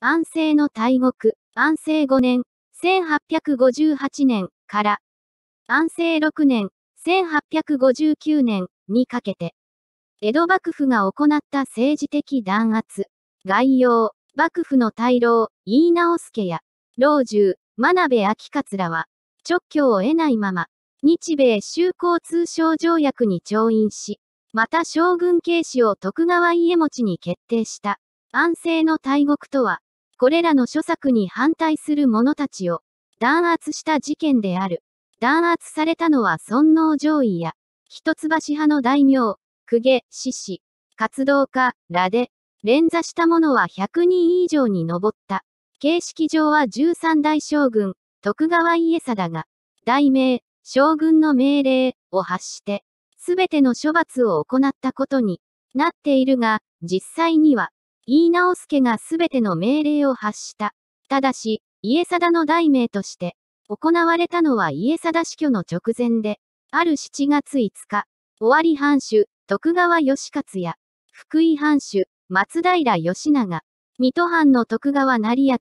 安政の大国、安政5年、1858年から、安政6年、1859年にかけて、江戸幕府が行った政治的弾圧、概要、幕府の大老、飯直助や、老中、真鍋昭勝らは、直挙を得ないまま、日米修好通商条約に調印し、また将軍軽視を徳川家持に決定した、安政の大国とは、これらの諸作に反対する者たちを弾圧した事件である。弾圧されたのは尊王上位や、一橋派の大名、公家、志士、活動家、らで、連座した者は100人以上に上った。形式上は13代将軍、徳川家だが、大名、将軍の命令を発して、すべての処罰を行ったことになっているが、実際には、井伊直助がすべての命令を発した。ただし、家定の代名として、行われたのは家定死去の直前で、ある7月5日、尾張藩主、徳川義勝や、福井藩主、松平義長、水戸藩の徳川成明、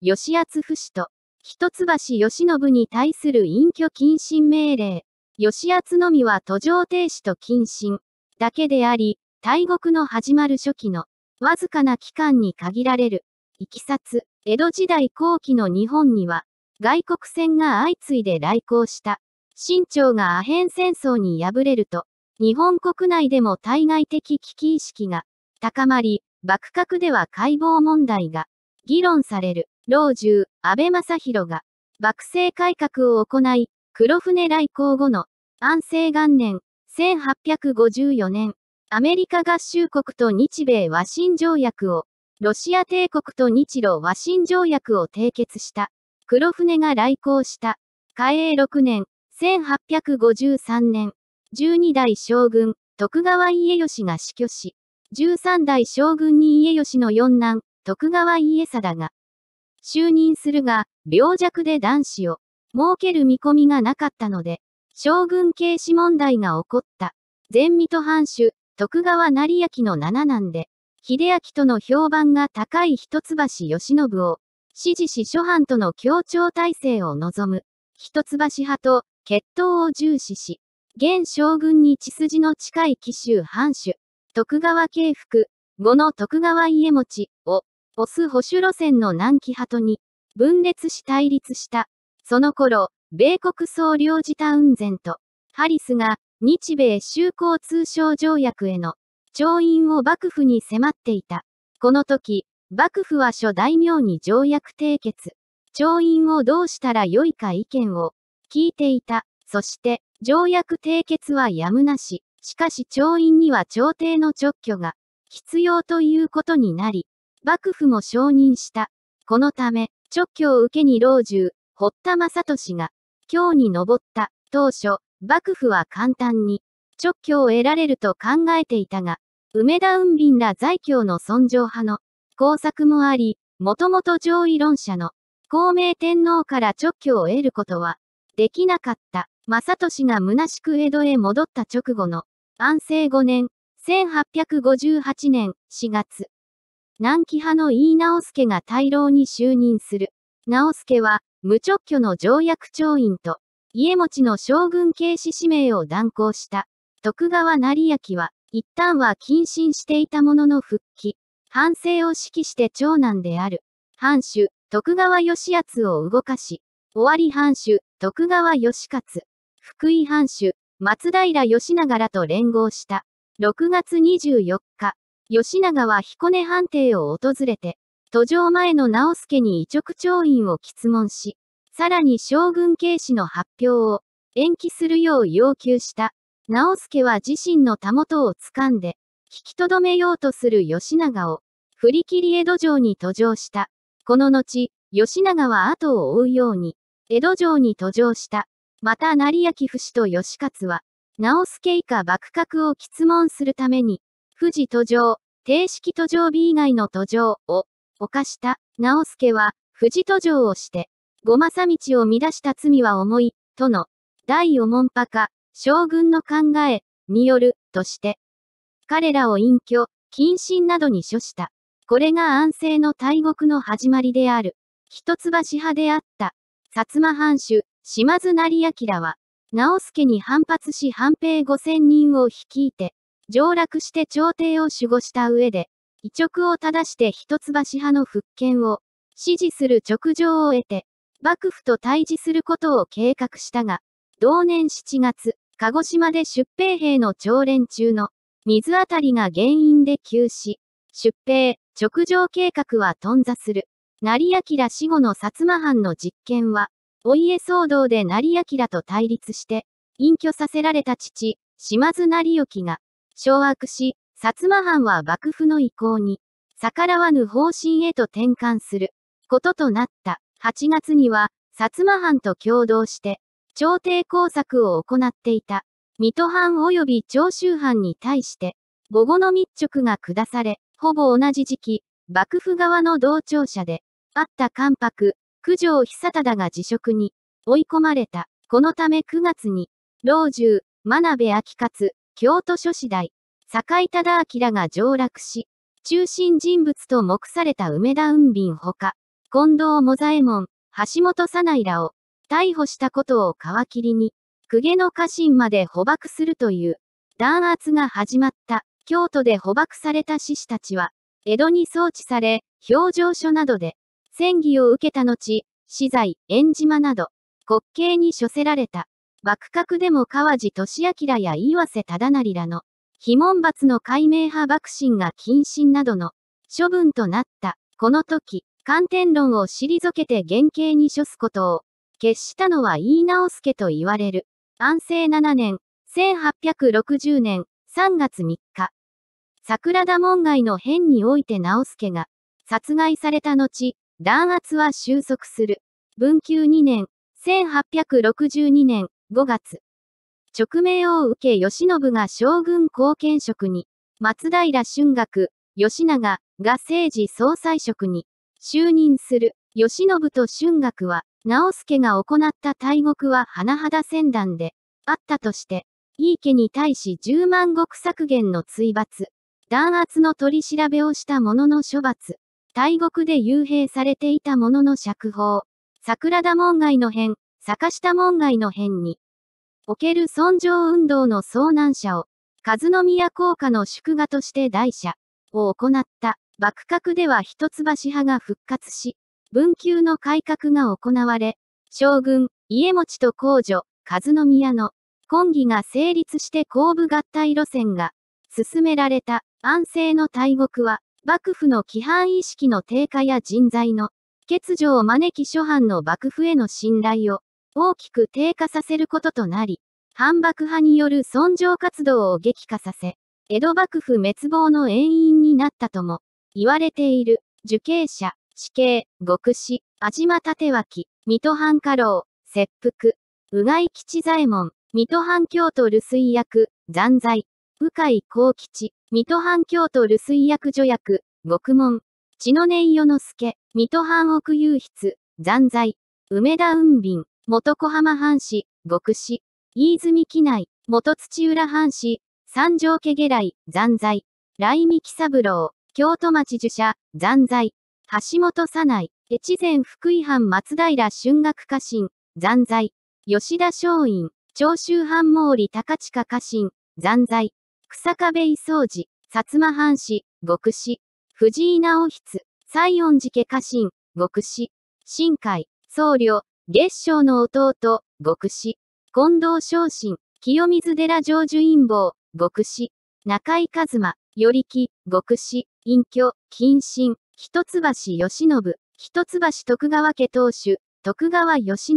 義厚不死と、一橋義信に対する隠居謹慎命令、義厚のみは途上停止と謹慎、だけであり、大国の始まる初期の、わずかな期間に限られる。いきさつ、江戸時代後期の日本には、外国船が相次いで来航した。清朝がアヘン戦争に敗れると、日本国内でも対外的危機意識が高まり、幕閣では解剖問題が議論される。老中、安倍正宏が、幕政改革を行い、黒船来航後の安政元年、1854年、アメリカ合衆国と日米和親条約を、ロシア帝国と日露和親条約を締結した。黒船が来航した。嘉永6年、1853年、12代将軍、徳川家義が死去し、13代将軍に家義の四男、徳川家貞が、就任するが、病弱で男子を、設ける見込みがなかったので、将軍軽視問題が起こった。全水と藩主、徳川成明の七男で、秀明との評判が高い一橋慶喜を、支持し諸藩との協調体制を望む、一橋派と決闘を重視し、現将軍に血筋の近い紀州藩主、徳川慶福、後の徳川家持を、押す保守路線の南紀派とに、分裂し対立した。その頃、米国総領事タウンゼント、ハリスが、日米修好通商条約への調印を幕府に迫っていた。この時、幕府は諸大名に条約締結、調印をどうしたらよいか意見を聞いていた。そして、条約締結はやむなし。しかし調印には朝廷の直挙が必要ということになり、幕府も承認した。このため、直挙を受けに老中、堀田正俊が、京に登った、当初、幕府は簡単に、直挙を得られると考えていたが、梅田雲便ら在京の尊上派の工作もあり、もともと上位論者の孔明天皇から直挙を得ることはできなかった。正俊が虚しく江戸へ戻った直後の安政5年、1858年4月、南紀派の飯直助が大老に就任する。直助は無直挙の条約調印と家持の将軍警視使命を断行した。徳川成明は、一旦は謹慎していたものの復帰。反省を指揮して長男である。藩主、徳川義厚を動かし、尾張藩主、徳川義勝、福井藩主、松平義長らと連合した。6月24日、吉永は彦根藩邸を訪れて、途上前の直助に移直調印を質問し、さらに将軍慶氏の発表を延期するよう要求した。直輔は自身のたもとを掴んで、引きとどめようとする吉永を、振り切り江戸城に登場した。この後、吉永は後を追うように、江戸城に登場した。また成明不死と義勝は、直輔以下幕閣を質問するために、富士登場、定式途上日以外の途上を犯した。直輔は、富士登場をして、ごまさみちを乱した罪は重い、との、大お門派か、将軍の考え、による、として、彼らを隠居、謹慎などに処した。これが安政の大国の始まりである。一橋派であった。薩摩藩主、島津成明は、直助に反発し藩兵五千人を率いて、上落して朝廷を守護した上で、移直を正して一橋派の復権を、支持する直上を得て、幕府と対峙することを計画したが、同年7月、鹿児島で出兵兵の朝練中の水あたりが原因で急死。出兵、直上計画は頓挫する。成明死後の薩摩藩の実験は、お家騒動で成明と対立して、隠居させられた父、島津成之が、掌握し、薩摩藩は幕府の意向に、逆らわぬ方針へと転換することとなった。8月には、薩摩藩と共同して、朝廷工作を行っていた、水戸藩及び長州藩に対して、午後の密直が下され、ほぼ同じ時期、幕府側の同庁舎で、あった関白、九条久忠が辞職に追い込まれた。このため9月に、老中、真鍋明勝、京都諸司坂堺忠明が上落し、中心人物と目された梅田運便ほか、近藤モザエモン、橋本さないらを逮捕したことを皮切りに、公家の家臣まで捕獲するという弾圧が始まった。京都で捕獲された志士たちは、江戸に送致され、表情書などで、戦議を受けた後、死罪、縁島など、滑稽に処せられた。幕閣でも川地俊明や岩瀬忠成らの、非門罰の解明派幕臣が謹慎などの処分となった。この時、観点論を退けて原型に処すことを、決したのは飯直助と言われる。安政7年、1860年3月3日。桜田門外の変において直助が、殺害された後、弾圧は収束する。文久2年、1862年5月。直命を受け吉信が将軍後見職に、松平春学、吉永が政治総裁職に。就任する。吉信と春学は、直助が行った大獄は花肌戦団で、あったとして、井伊家に対し十万石削減の追罰、弾圧の取り調べをした者の処罰、大獄で幽閉されていた者の釈放、桜田門外の変、坂下門外の変に、おける尊上運動の遭難者を、和宮効果の祝賀として大社を行った。幕閣では一橋派が復活し、文久の改革が行われ、将軍、家持と公女、和宮の、婚儀が成立して公部合体路線が、進められた、安政の大国は、幕府の規範意識の低下や人材の、欠如を招き諸藩の幕府への信頼を、大きく低下させることとなり、反幕派による尊上活動を激化させ、江戸幕府滅亡の遠因になったとも、言われている、受刑者、死刑、極死、安島立脇、水戸藩家老、切腹、うがい吉左衛門、水戸藩京都留水役、残罪、鵜飼幸吉、水戸藩京都留水役助役、獄門、血の根与之助、水戸藩奥雄筆、残罪、梅田雲便、元小浜藩士、極死、飯泉機内、元土浦藩士、三条家下来、残罪、雷美紀三郎、京都町受社、残罪、橋本さない、越前福井藩松平春学家臣、残罪、吉田松陰、長州藩毛利高近家臣、残罪、草壁伊掃司、薩摩藩士、極師、藤井直筆、西恩寺家家臣、極師。新海、僧侶、月照の弟、極師、近藤昇進、清水寺成就陰謀、極師、中井一馬、頼木、極師。隠居、謹慎、一橋義信、一橋徳川家当主、徳川義信、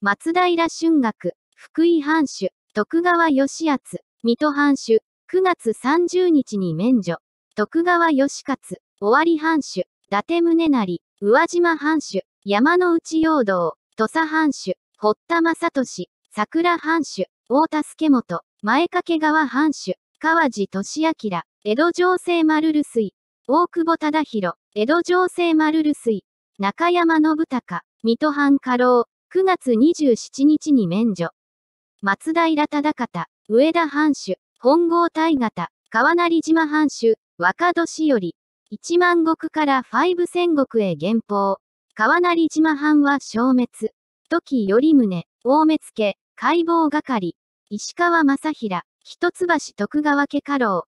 松平春学、福井藩主、徳川義厚、水戸藩主、9月30日に免除、徳川義勝、尾張藩主、伊達宗成、宇和島藩主、山の内陽道、土佐藩主、堀田正俊、桜藩主、大田助元、前掛川藩主、川地俊明、江戸情勢丸留水、大久保忠宏、江戸情勢丸留水、中山信孝、水戸藩家老、9月27日に免除。松平忠方、上田藩主、本郷大型、川成島藩主、若年より、1万石から5千石へ減俸。川成島藩は消滅。時頼宗、大目付、解剖係、石川正平、一橋徳川家家老、